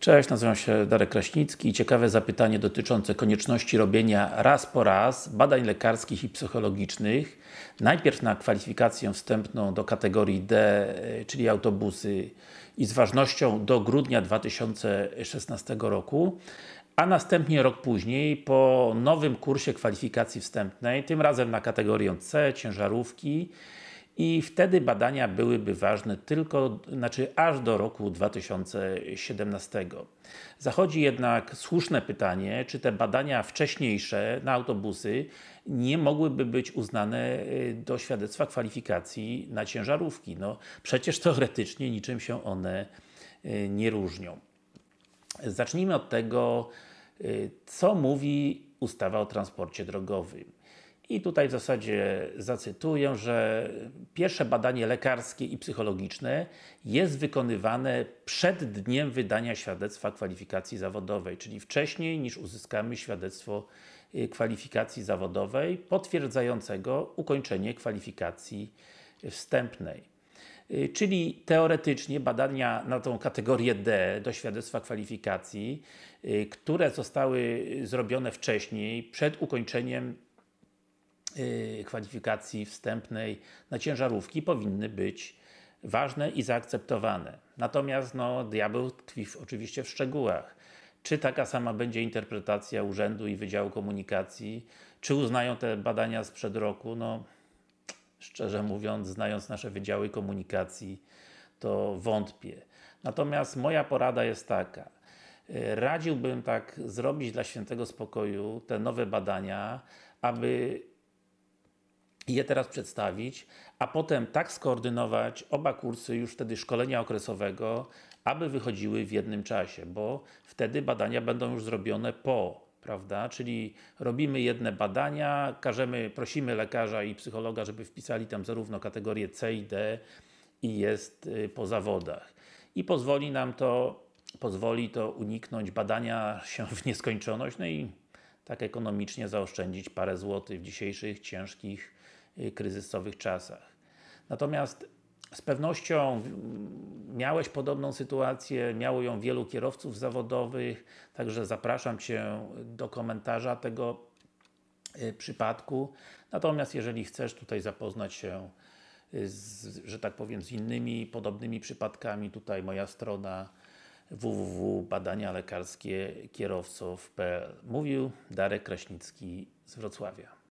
Cześć, nazywam się Darek Kraśnicki i ciekawe zapytanie dotyczące konieczności robienia raz po raz badań lekarskich i psychologicznych. Najpierw na kwalifikację wstępną do kategorii D, czyli autobusy i z ważnością do grudnia 2016 roku, a następnie rok później po nowym kursie kwalifikacji wstępnej, tym razem na kategorię C, ciężarówki, i wtedy badania byłyby ważne tylko, znaczy aż do roku 2017. Zachodzi jednak słuszne pytanie, czy te badania wcześniejsze na autobusy nie mogłyby być uznane y, do świadectwa kwalifikacji na ciężarówki. No, przecież teoretycznie niczym się one y, nie różnią. Zacznijmy od tego, y, co mówi ustawa o transporcie drogowym. I tutaj w zasadzie zacytuję, że pierwsze badanie lekarskie i psychologiczne jest wykonywane przed dniem wydania świadectwa kwalifikacji zawodowej, czyli wcześniej niż uzyskamy świadectwo y, kwalifikacji zawodowej potwierdzającego ukończenie kwalifikacji wstępnej. Y, czyli teoretycznie badania na tą kategorię D do świadectwa kwalifikacji, y, które zostały zrobione wcześniej, przed ukończeniem Y, kwalifikacji wstępnej na ciężarówki powinny być ważne i zaakceptowane. Natomiast no, diabeł tkwi oczywiście w szczegółach. Czy taka sama będzie interpretacja Urzędu i Wydziału Komunikacji? Czy uznają te badania sprzed roku? No, szczerze mówiąc, znając nasze Wydziały Komunikacji, to wątpię. Natomiast moja porada jest taka. Y, radziłbym tak zrobić dla świętego spokoju te nowe badania, aby je teraz przedstawić, a potem tak skoordynować oba kursy już wtedy szkolenia okresowego, aby wychodziły w jednym czasie, bo wtedy badania będą już zrobione po prawda? Czyli robimy jedne badania, każemy, prosimy lekarza i psychologa, żeby wpisali tam zarówno kategorie C i D i jest y, po zawodach. I pozwoli nam to, pozwoli to uniknąć badania się w nieskończoność, no i tak ekonomicznie zaoszczędzić parę złotych w dzisiejszych ciężkich Y, kryzysowych czasach. Natomiast z pewnością miałeś podobną sytuację, miało ją wielu kierowców zawodowych, także zapraszam Cię do komentarza tego y, przypadku. Natomiast jeżeli chcesz tutaj zapoznać się y, z, że tak powiem, z innymi podobnymi przypadkami, tutaj moja strona www.badanialekarskiekierowców.pl kierowców.pl Mówił Darek Kraśnicki z Wrocławia.